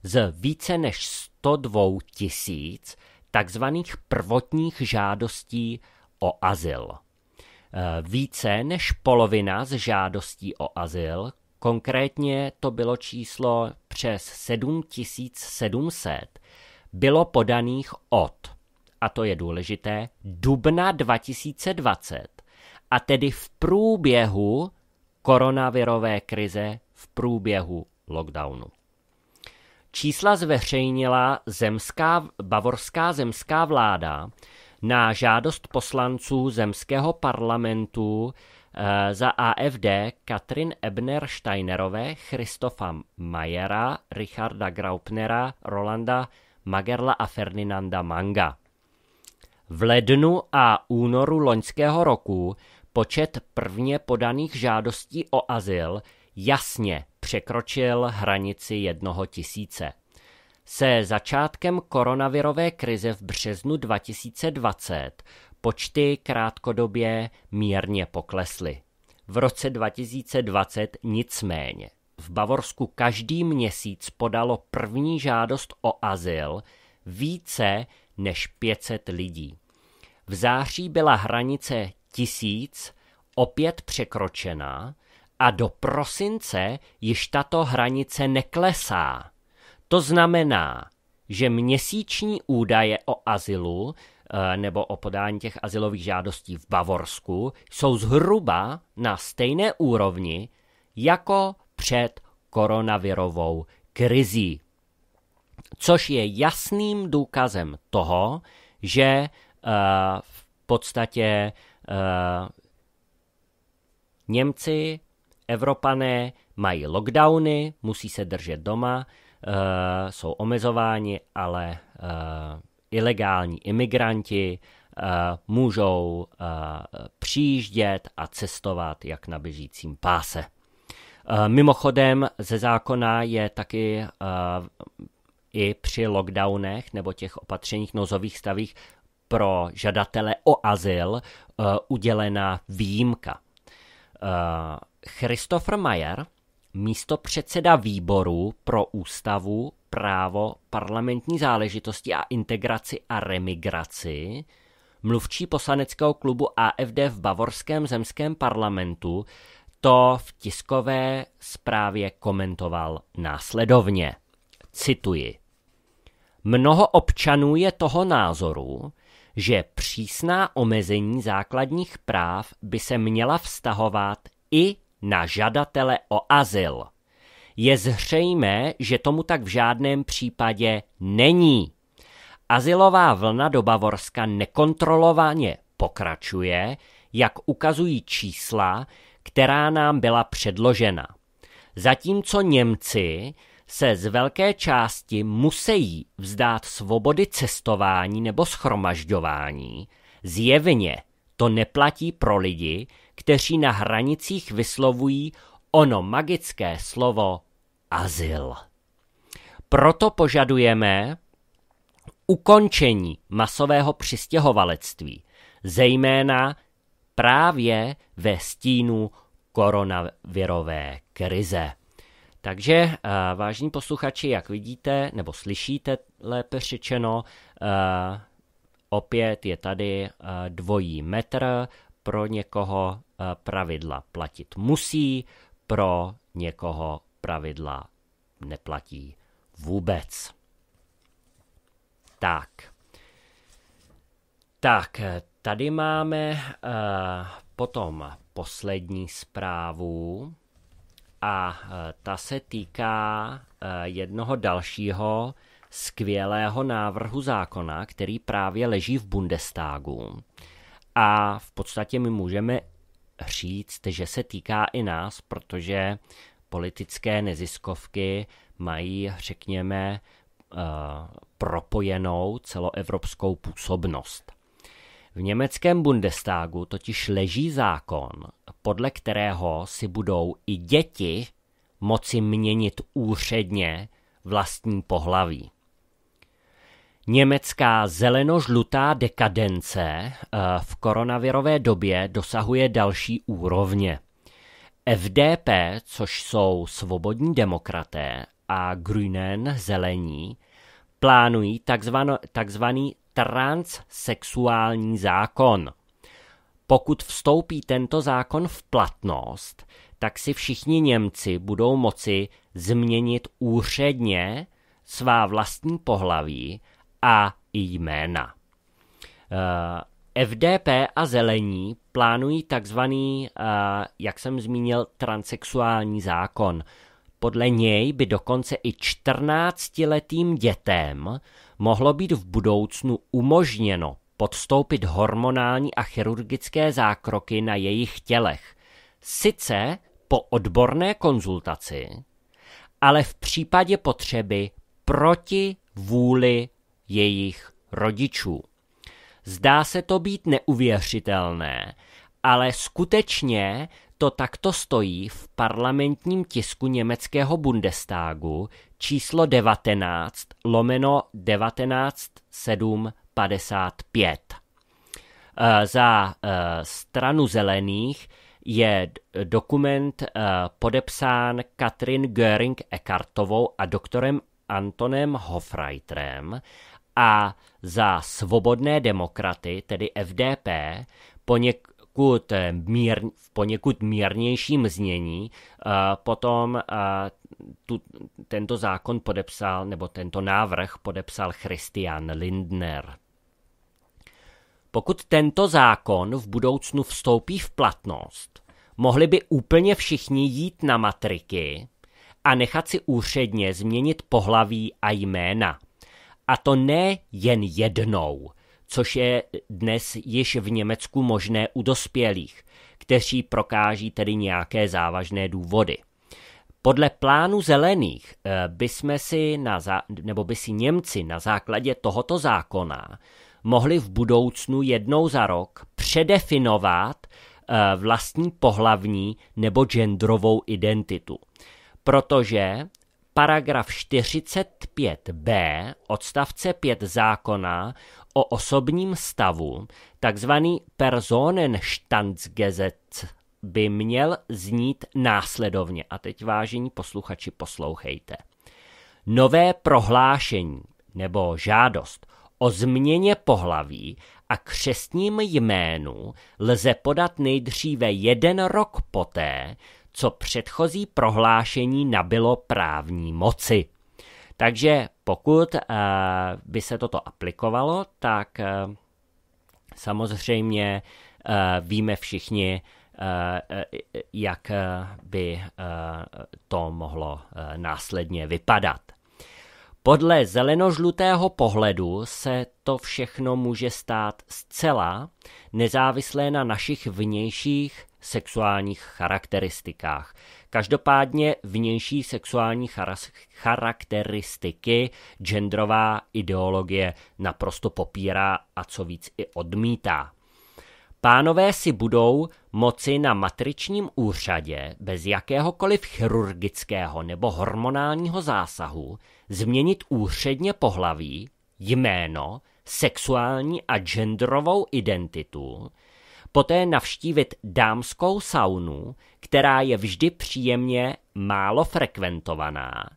z více než 102 tisíc takzvaných prvotních žádostí o azyl. E, více než polovina z žádostí o azyl konkrétně to bylo číslo přes 7700, bylo podaných od, a to je důležité, dubna 2020, a tedy v průběhu koronavirové krize, v průběhu lockdownu. Čísla zveřejnila zemská, bavorská zemská vláda na žádost poslanců zemského parlamentu Eh, za AFD Katrin Ebner Steinerové, Christofa Majera, Richarda Graupnera, Rolanda Magerla a Ferdinanda Manga. V lednu a únoru loňského roku počet prvně podaných žádostí o azyl jasně překročil hranici jednoho tisíce. Se začátkem koronavirové krize v březnu 2020 Počty krátkodobě mírně poklesly. V roce 2020 nicméně. V Bavorsku každý měsíc podalo první žádost o azyl více než 500 lidí. V září byla hranice tisíc opět překročena a do prosince již tato hranice neklesá. To znamená, že měsíční údaje o azylu Eh, nebo o podání těch asilových žádostí v Bavorsku jsou zhruba na stejné úrovni jako před koronavirovou krizí. Což je jasným důkazem toho, že eh, v podstatě eh, Němci, Evropané mají lockdowny, musí se držet doma, jsou omezováni, ale ilegální imigranti eh, můžou eh, přijíždět a cestovat jak na běžícím páse. Eh, mimochodem, ze zákona je taky i při lockdownech nebo těch opatřeních nozových stavích pro žadatele o azyl udělena výjimka. Christopher Mayer, místo předseda výboru pro ústavu, právo, parlamentní záležitosti a integraci a remigraci, mluvčí poslaneckého klubu AFD v bavorském zemském parlamentu, to v tiskové zprávě komentoval následovně. Cituji. Mnoho občanů je toho názoru, že přísná omezení základních práv by se měla vztahovat i na žadatele o azyl. Je zřejmé, že tomu tak v žádném případě není. Azylová vlna do Bavorska nekontrolovaně pokračuje, jak ukazují čísla, která nám byla předložena. Zatímco Němci se z velké části musí vzdát svobody cestování nebo schromažďování, zjevně to neplatí pro lidi, kteří na hranicích vyslovují ono magické slovo azyl. Proto požadujeme ukončení masového přistěhovalectví, zejména právě ve stínu koronavirové krize. Takže, eh, vážní posluchači, jak vidíte, nebo slyšíte lépe řečeno, eh, opět je tady eh, dvojí metr pro někoho Eh, pravidla platit musí, pro někoho pravidla neplatí vůbec. Tak. Tak, eh, tady máme uh, potom poslední zprávu a uh, ta se týká uh, jednoho dalšího skvělého návrhu zákona, který právě leží v Bundestagu. A v podstatě my můžeme říct, že se týká i nás, protože politické neziskovky mají, řekněme, eh, propojenou celoevropskou působnost. V německém Bundestagu totiž leží zákon, podle kterého si budou i děti moci měnit úředně vlastní pohlaví. Německá zeleno-žlutá dekadence eh, v koronavirové době dosahuje další úrovně. FDP, což jsou svobodní demokraté, a Grünen, zelení, plánují takzvaný transsexuální zákon. Pokud vstoupí tento zákon v platnost, tak si všichni Němci budou moci změnit úředně svá vlastní pohlaví a jména. Eh, FDP a zelení plánují takzvaný, eh, jak jsem zmínil, transexuální zákon. Podle něj by dokonce i 14-letým dětem mohlo být v budoucnu umožněno podstoupit hormonální a chirurgické zákroky na jejich tělech. Sice po odborné konzultaci, ale v případě potřeby proti vůli jejich rodičů. Zdá se to být neuvěřitelné, ale skutečně to takto stojí v parlamentním tisku německého Bundestagu číslo 19 lomeno 19755. E, eh, za e, stranu zelených je dokument e, podepsán Katrin Göring Eckartovou a doktorem Antonem Hofreitrem a za svobodné demokraty, tedy FDP, poněkud, mír, v poněkud mírnějším znění eh, potom eh, tu, tento zákon podepsal, nebo tento návrh podepsal Christian Lindner. Pokud tento zákon v budoucnu vstoupí v platnost, mohli by úplně všichni jít na matriky a nechat si úředně změnit pohlaví a jména a to ne jen jednou, což je dnes již v Německu možné u dospělých, kteří prokáží tedy nějaké závažné důvody. Podle plánu zelených eh, by, jsme si na zá, nebo by si Němci na základě tohoto zákona mohli v budoucnu jednou za rok předefinovat eh, vlastní pohlavní nebo genderovou identitu. Protože paragraf 45b odstavce 5 zákona o osobním stavu, takzvaný Personenstandsgesetz, by měl znít následovně. A teď, vážení posluchači, poslouchejte. Nové prohlášení nebo žádost o změně pohlaví a křestním jménu lze podat nejdříve jeden rok poté, co předchozí prohlášení nabilo právní moci. Takže pokud eh, by se toto aplikovalo, tak eh, samozřejmě eh, víme všichni, jak by to mohlo následně vypadat. Podle zelenožlutého pohledu se to všechno může stát zcela nezávislé na našich vnějších sexuálních charakteristikách. Každopádně vnější sexuální charakteristiky genderová ideologie naprosto popírá a co víc i odmítá. Pánové si budou moci na matričním úřadě bez jakéhokoliv chirurgického nebo hormonálního zásahu změnit úředně pohlaví, jméno, sexuální a genderovou identitu, poté navštívit dámskou saunu, která je vždy příjemně málo frekventovaná,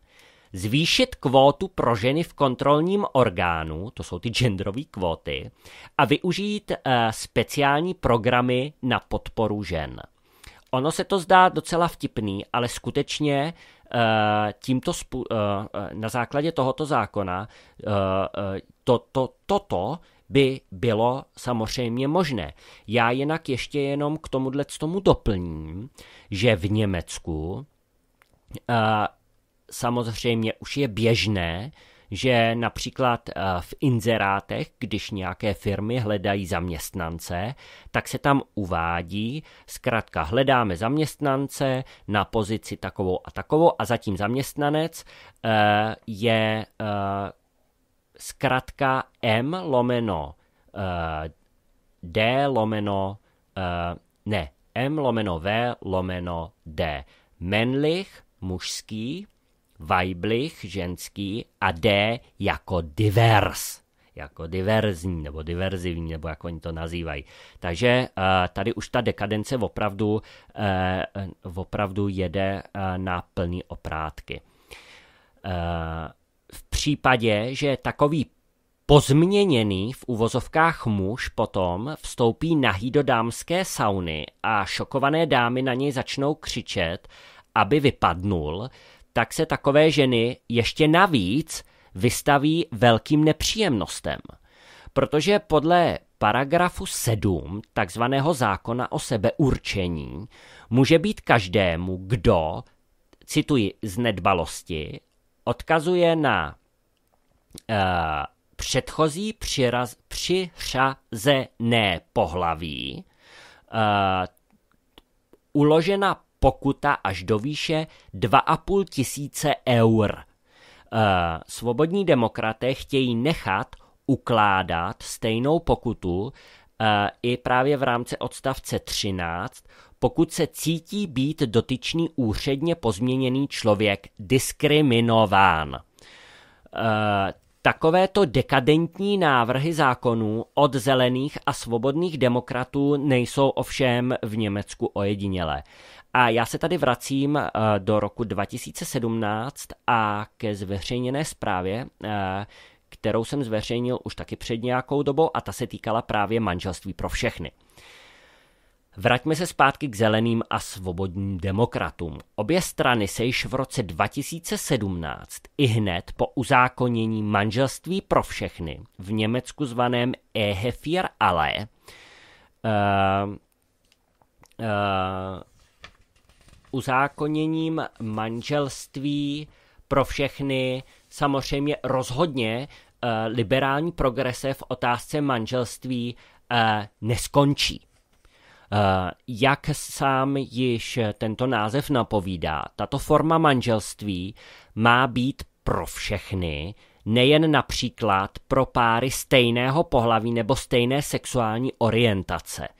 zvýšit kvótu pro ženy v kontrolním orgánu, to jsou ty genderové kvóty, a využít uh, speciální programy na podporu žen. Ono se to zdá docela vtipný, ale skutečně eh, tímto eh, eh, na základě tohoto zákona to, to, toto by bylo samozřejmě možné. Já jinak ještě jenom k tomuhle tomu doplním, že v Německu samozřejmě už je běžné, že například eh, v inzerátech, když nějaké firmy hledají zaměstnance, tak se tam uvádí, zkrátka hledáme zaměstnance na pozici takovou a takovou a zatím zaměstnanec eh, je eh, zkrátka M lomeno D lomeno, ne, M lomeno V lomeno D. Menlich, mužský, Weiblich ženský, a D jako divers, jako diverzní nebo diverzivní, nebo jak oni to nazývají. Takže eh, tady už ta dekadence opravdu, eh, opravdu jede eh, na plný oprátky. V případě, že takový Pozměněný v uvozovkách muž potom vstoupí nahý do dámské sauny a šokované dámy na něj začnou křičet, aby vypadnul, tak se takové ženy ještě navíc vystaví velkým nepříjemnostem. Protože podle paragrafu 7 takzvaného zákona o sebeurčení může být každému, kdo, cituji, z nedbalosti, odkazuje na uh, předchozí přiraz, přiřazené pohlaví, uh, uložena pokuta až do výše 2,5 tisíce eur. Eh, svobodní demokraté chtějí nechat ukládat stejnou pokutu eh, i právě v rámci odstavce 13, pokud se cítí být dotyčný úředně pozměněný člověk diskriminován. Eh, takovéto dekadentní návrhy zákonů od zelených a svobodných demokratů nejsou ovšem v Německu ojedinělé. A já se tady vracím eh, do roku 2017 a ke zveřejněné zprávě, eh, kterou jsem zveřejnil už taky před nějakou dobou a ta se týkala právě manželství pro všechny. Vraťme se zpátky k zeleným a svobodným demokratům. Obě strany se již v roce 2017 i hned po uzákonění manželství pro všechny v Německu zvaném Ehefir Ale uh, eh, uh, uzákoněním manželství pro všechny samozřejmě rozhodně eh, liberální progrese v otázce manželství eh, neskončí. Eh, jak sám již tento název napovídá, tato forma manželství má být pro všechny, nejen například pro páry stejného pohlaví nebo stejné sexuální orientace –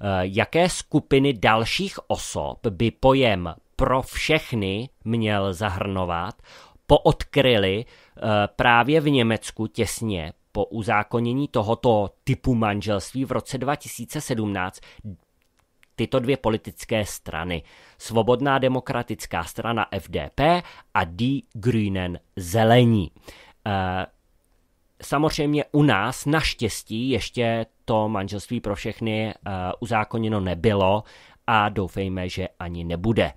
Eh, jaké skupiny dalších osob by pojem pro všechny měl zahrnovat, poodkryli eh, právě v Německu těsně po uzákonění tohoto typu manželství v roce 2017 tyto dvě politické strany. Svobodná demokratická strana FDP a Die Grünen Zelení. Eh, Samozřejmě u nás naštěstí ještě to manželství pro všechny eh, uzákoněno nebylo a doufejme, že ani nebude.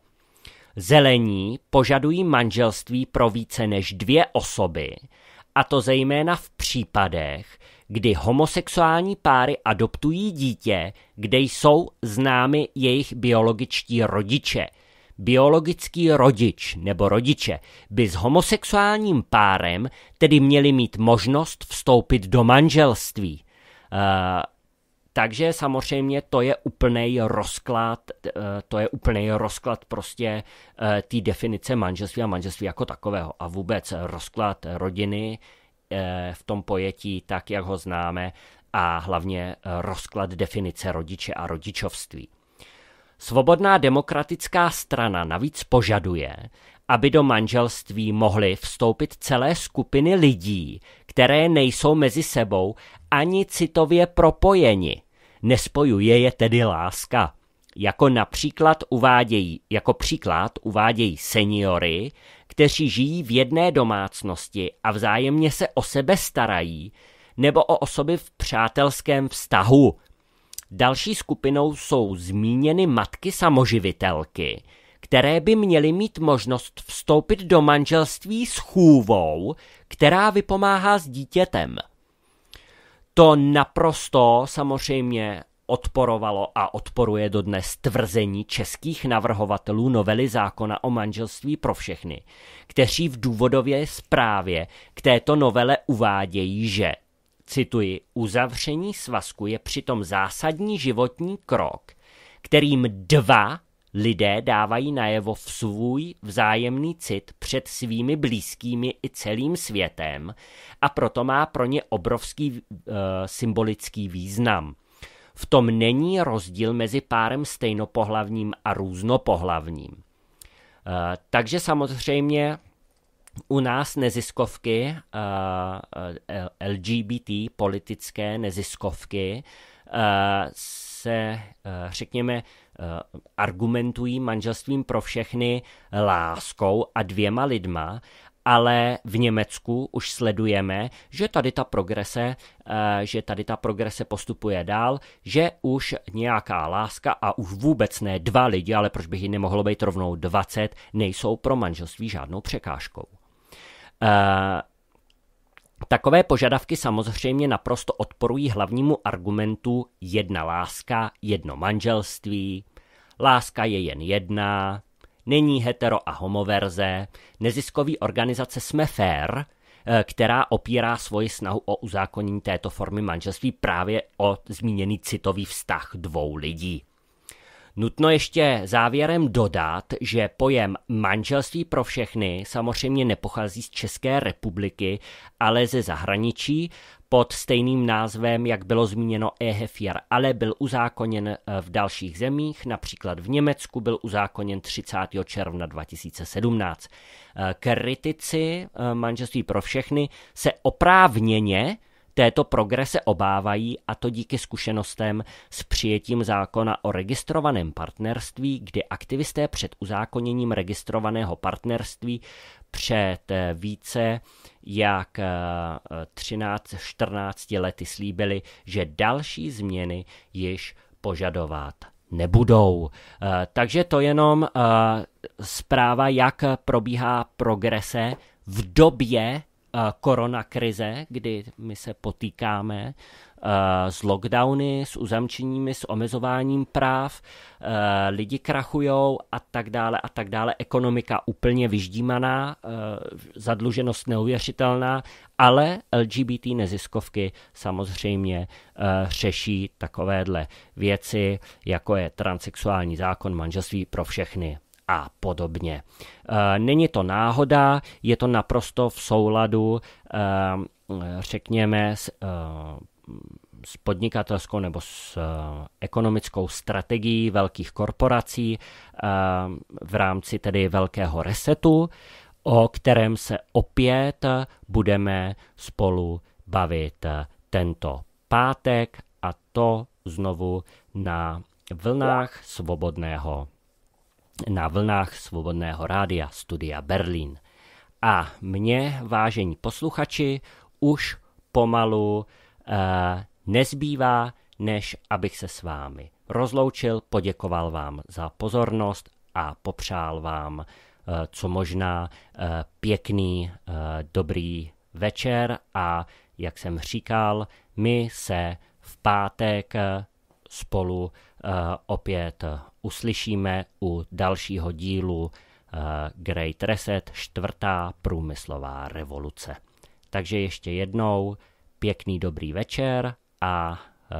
Zelení požadují manželství pro více než dvě osoby, a to zejména v případech, kdy homosexuální páry adoptují dítě, kde jsou známy jejich biologičtí rodiče – biologický rodič nebo rodiče by s homosexuálním párem tedy měli mít možnost vstoupit do manželství. E, takže samozřejmě to je úplný rozklad, eh, to je úplný rozklad prostě eh, té definice manželství a manželství jako takového a vůbec rozklad rodiny v tom pojetí tak, jak ho známe a hlavně rozklad definice rodiče a rodičovství. Svobodná demokratická strana navíc požaduje, aby do manželství mohly vstoupit celé skupiny lidí, které nejsou mezi sebou ani citově propojeni. Nespojuje je tedy láska. Jako například uvádějí, jako příklad uvádějí seniory, kteří žijí v jedné domácnosti a vzájemně se o sebe starají, nebo o osoby v přátelském vztahu, Další skupinou jsou zmíněny matky samoživitelky, které by měly mít možnost vstoupit do manželství s chůvou, která vypomáhá s dítětem. To naprosto samozřejmě odporovalo a odporuje dodnes tvrzení českých navrhovatelů novely zákona o manželství pro všechny, kteří v důvodově zprávě k této novele uvádějí, že cituji, uzavření svazku je přitom zásadní životní krok, kterým dva lidé dávají najevo v svůj vzájemný cit před svými blízkými i celým světem a proto má pro ně obrovský e, symbolický význam. V tom není rozdíl mezi párem stejnopohlavním a různopohlavním. E, takže samozřejmě u nás neziskovky, eh, eh, LGBT politické neziskovky, eh, se, řekněme, argumentují manželstvím pro všechny láskou a dvěma lidma, ale v Německu už sledujeme, že tady ta progrese, že tady ta progrese postupuje dál, že už nějaká láska a už vůbec ne dva lidi, ale proč bych ji nemohlo být rovnou 20, nejsou pro manželství žádnou překážkou. Eh, takové požadavky samozřejmě naprosto odporují hlavnímu argumentu jedna láska, jedno manželství, láska je jen jedna, není hetero a homoverze, neziskový organizace Jsme fair, eh, která opírá svoji snahu o uzákonění této formy manželství právě o zmíněný citový vztah dvou lidí. Nutno ještě závěrem dodat, že pojem manželství pro všechny samozřejmě nepochází z České republiky, ale ze zahraničí pod stejným názvem, jak bylo zmíněno Ehefjer, ale byl uzákoněn eh, v dalších zemích, například v Německu byl uzákoněn 30. června 2017. Eh, kritici eh, manželství pro všechny se oprávněně této progrese obávají a to díky zkušenostem s přijetím zákona o registrovaném partnerství, kdy aktivisté před uzákoněním registrovaného partnerství před eh, více jak 13-14 eh, lety slíbili, že další změny již požadovat nebudou. Eh, takže to jenom zpráva, jak probíhá progrese v době koronakrize, kdy my se potýkáme s lockdowny, s uzamčeními, s omezováním práv, lidi krachují a tak dále a tak dále, ekonomika úplně vyždímaná, zadluženost neuvěřitelná, ale LGBT neziskovky samozřejmě řeší takovéhle věci, jako je transsexuální zákon manželství pro všechny a podobně. Eh, není to náhoda, je to naprosto v souladu, eh, řekněme, s, eh, s podnikatelskou nebo s ekonomickou strategií velkých korporací v rámci tedy velkého resetu, o kterém se opět budeme spolu bavit tento pátek a to znovu na vlnách svobodného na vlnách Svobodného rádia Studia Berlín. A mě, vážení posluchači, už pomalu eh, nezbývá, než abych se s vámi rozloučil, poděkoval vám za pozornost a popřál vám eh, co možná eh, pěkný, eh, dobrý večer a, jak jsem říkal, my se v pátek eh, spolu Eh, opět uslyšíme u dalšího dílu eh, Great Reset, čtvrtá průmyslová revoluce. Takže ještě jednou pěkný dobrý večer a eh,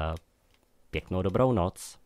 pěknou dobrou noc.